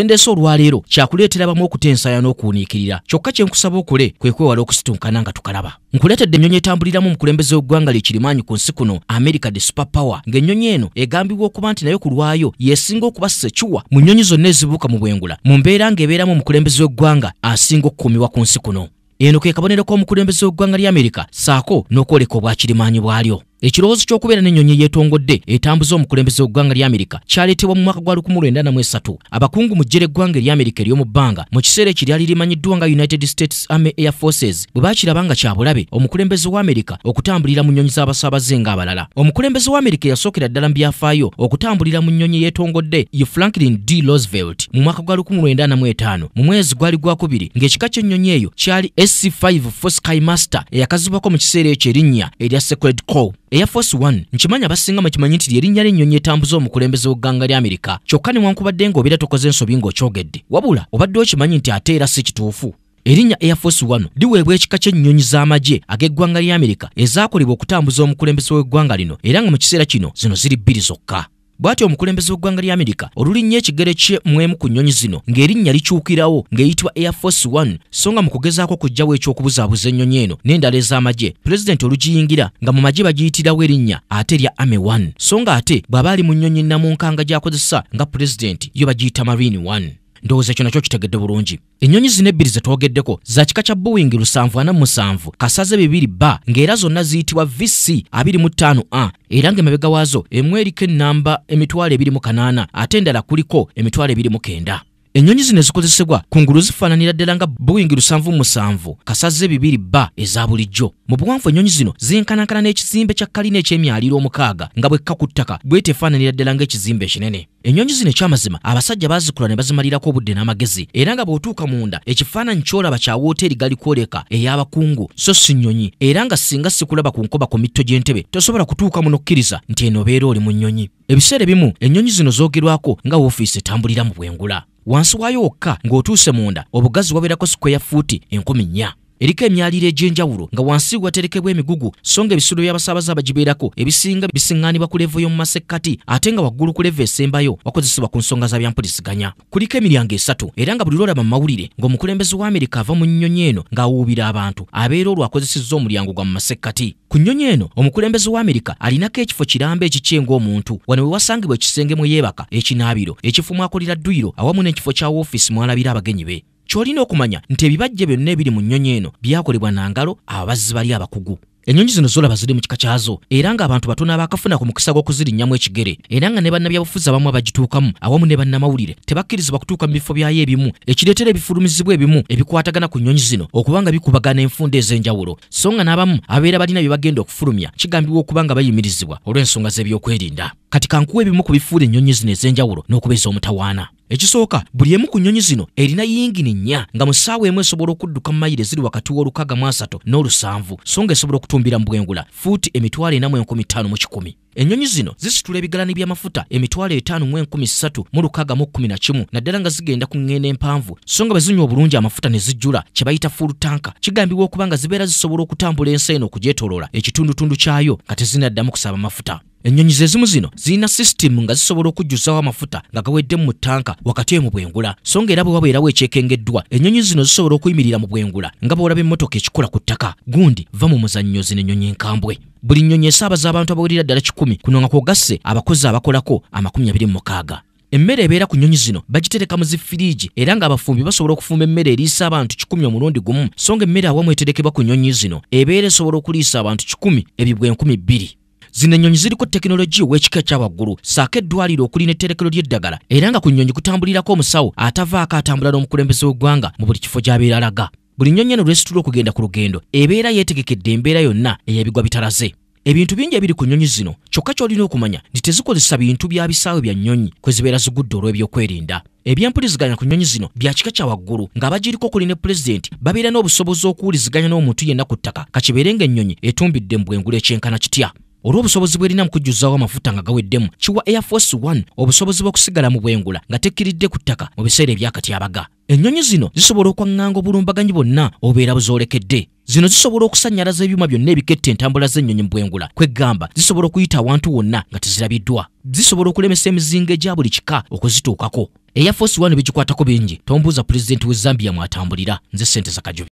endesa olwaleero kyakuleetera abamu okutensaaya n'okuwuniikirira kyokka kye nkusaba okole kwe kwewala okusitunkana nga tukalaba nkuleetedde ennyonyi etambuliramu omukulembeze w'eggwanga lyekirimaanyi ku nsi kuno america the super power ng'ennyonyi eno egambibwa okuba nti naye ku lwayo yeesinga okuba sekiwa mu nnyonyi zonna ezibuuka mu bwengula mu mbeera ng'ebeeramu omukulembeze w'eggwanga asinga okukuumibwa ku nsi kuno eno ke kabonero k'omukulembeze w'eggwanga ly'amerika saako n'okwoleka obwakirimaanyi bwalyo ekirowoozo ky'okubeera n'ennyonyi yeetongodde etambuza omukulembeze w'eggwanga lya amerika kyaleetebwa mu mwaka gwa 1993 abakungu mu ggye eggwanga ery'amerika amerika ery'omu bbanga mu kiseera ekirya limanyiddwa nga united states army air forces bwe baakiraba nga kyabulabe omukulembeze wa amerika okutambulira mu nnyonyi z'abasaabaze ng'abalala omukulembeze w'amerika eyasookera ddala mu byafaayo okutambulira mu nnyonyi yeetongodde ye franklin d roosevelt mu mwaka gwa 1995 mu mwezi gwali gwa kubiri ng'ekika ky'ennyonyi eyo kyali sc5 for skymaster eyakazibwako mu kiseera ekyo erinnya erya sacred cow air force 1 nkimanyi abasinga mukimanyi nti lyerinnya lyennyonyi etambuza omukulembeze w'egganga lyamerika kyokka newankubadde ng'obeera tokoze ensobi ng'okyogedde wabula obadde okimanyi nti ate era si kituufu erinnya airforce 1 liweebwa ekika ky'ennyonyi z'amagye ag'eggwanga lya amerika ezaakolebwa okutambuza omukulembeze w'eggwanga lino era nga mu kiseera kino zino ziri bbiri zokka bw'atyo omukulembeze w'eggwanga lya amerika olulinnya ekigere kye muemu ku nnyonyi zino ng'erinnya likyukirawo ng'eyitibwa air force one so nga mu kugezaako okujjawo ekyokubuzaabuza ennyonyi eno n'endala ez'amagye pulezidenti olugiyingira nga mu magye bagiyitirawo erinnya ate erya ame one so nga ate bw'aba ali mu nnyonyi namunkanga gy'akozesa nga pulezidenti yo bagiyita marine one ndowooza ekyo nakyo kitegedde bulungi ennyonyi zino ebbiri ze twogeddeko za kika kya bowing 747 kasaze bibiri b ng'era zonna ziyitibwa vc 25a era ng'emabega waazo emu eriko ennamba emitwalo 28 ate endala kuliko emitwalo 29 ennyonyi zino ezikozesebwa ku ngulu zifaananira ddala nga boeing 77 kasaze 2b eza bulijjo mu buwanvu ennyonyi zino zenkanankana n'ekizimbe kya kalina ekyemyaliro omukaaga nga bwekka ku ttaka bwete efaananira ddala ng'ekizimbe ekinene ennyonyi zino ekyamazima abasajja baazikula ne bazimalirako obudde n'amagezi era nga bw'otuuka munda ekifaananyi ky'olaba kya wooteeri gali kwoleka ey'abakungu so si nnyonyi era nga singa sikulaba ku nkoba ku mitto gy'entebe tosobola kutuukamu n'okkiriza nti enobeera oli mu nnyonyi ebiseera ebimu ennyonyi zino zoogerwako nga woofiisi etambulira mu bwengula wansi waayo wokka ng'otuuse munda obugazi wabeerako sikweya fuuti enkumi nnya eriko emyaliro egy'enjawulo nga wansi waterekebwa emigugu so nga ebisulo by'abasaabaza abagibeerako ebisinga bisiŋŋaanibwa ku levo y'omu masekkati ate nga waggulu ku levo esembayo wakozesebwa ku nsonga za byampuliziganya kuliko emiryango esatu era nga buli lwolaba mu mawulire ng'omukulembeze wa amerika ava mu nnyonyi eno ng'awuubira abantu abeera olwakozesezza omulyango gwa mu masekkati ku nnyonyi eno omukulembeze wa amerika alinako ekifo kiramba ekikyeng'omuntu wano we wasangibwa ekisenge mu yeebaka ekinaabiro ekifumu akolera dduyiro awamu n'ekifo kya woofiisi mwalabira abagenyi be ky'olina okumanya nti ebibajje byonna ebiri mu nnyonyi eno byakolebwa nangalo ababazzi bali abakugu ennyonyi zino zolaba ziri mu kika kyazo era ng'abantu batono abaakafuna ku mukisa gw'okuzirinnyamu ekigere era nga ne bannabyabufuzi abamu abagituukamu awamu ne bannamawulire tebakkirizibwa kutuuka mu bifo byayo ebimu ekireetera ebifulumizibwa ebimu ebikwatagana ku nnyonyi zino okuba nga bikubagana enfunda ez'enjawulo so nga n'abamu ababeera balina bye bagenda okufulumya kigambibwa okuba nga bayimirizibwa olw'ensonga z'ebyokwerinda kati kankuwa ebimu ku bifuula ennyonyi zino ez'enjawulo n'okuba ez'omutawaana ekisooka buli emu ku nnyonyi zino erina yingini nnya nga mu ssaawa emu esobola okudduka mu mayire eziri wakati w'olukaaga mu asatu n'olusanvu so nga esobola okutumbira mu bwengula fuuti emitwalo ena mu enkumi ttaano mu kikumi ennyonyi zino zisitula ebigalani by'amafuta emitwalo etaano mu enkumi ssatu mu lukaaga mu kkumi na kimu naddala nga zigenda ku ŋŋenda empanvu so nga bwe zinywa obulungi amafuta ne zijjula kye bayita fulutanka kigambibwa okuba nga zibeera zisobola okutambula ensi eno okugyetooloola ekitundutundu kyayo nga tezinaddamu kusaba mafuta ennyonyi zezimu zino zirina sisitimu nga zisobola okujjuzawo amafuta nga gawedde mu ttanka wakati we mu bwengula so nga era bwe wabeerawo ekyekengeddwa ennyonyi zino zisobola okuyimirira mu bwengula nga bwolaba emmotoka ekikula ku ttaka gundi va mu muzannyo zino ennyonyi enkambwe buli nnyonyi esaabaza abantu abawerera ddala 1 kuno nga kwogasse abakozi abakolako 26 emmere ebeera ku nnyonyi zino bagitereka mu zifiriigi era ng'abafumbi basobola okufumba emmere eriisa abantu 1 omulundi gumu so nga emmere awamu eterekebwa ku nnyonyi zino ebeera esobola okuliisa abantu 1 ebyo bwe 2 zino ennyonyi ziriko tekinologi w'ekika ekyawaggulu saako eddwaliro okuli n'etterekero ly'eddagala era nga ku nnyonyi kutambulirako omusawo atavaako atambula n'omukulembeze w'eggwanga mu buli kifo gy'abeera alaga buli nnyonyi eno lwesitula okugenda ku lugendo ebeera yeetegekedde embeera yonna ey'ebigwa bitalaze ebintu bingi ebiri ku nnyonyi zino kyokka ky'olina okumanya nti tezikozesa bintu bya bisaawe bya nnyonyi kwe zibeera zigudde olw'ebyokwerinda ebyempuliziganya ku nnyonyi zino byakika kya waggulu ng'abagiriko okuli ne pulezidenti babeera n'obusobozi okuwuliziganya n'omuntu yenna ku ttaka kakibeere nga ennyonyi etumbidde mu bwengula ekyenkana kitya olw'obusobozi bwerina mu kujjuzaawo amafuta nga gaweddemu kiwa air force 1 obusobozi bw'okusigala mu bwengula nga tekkiridde ku ttaka mu biseera ebyakatyabaga ennyonyi zino zisobola okwaŋŋanga obulumbaganyi bwonna obeera buzoolekedde zino zisobola okusanyalaza ebyuma byonna ebikette entambula z'ennyonyi mu bwengula kweggamba zisobola okuyita awantu wonna nga tezirabiddwa zisobola okulemesa emizinga egya buli kika okuzituukako air force 1 bigikwatako bingi tombuuza pulezidenti w'ezambiya mw'atambulira nze sente zakajubi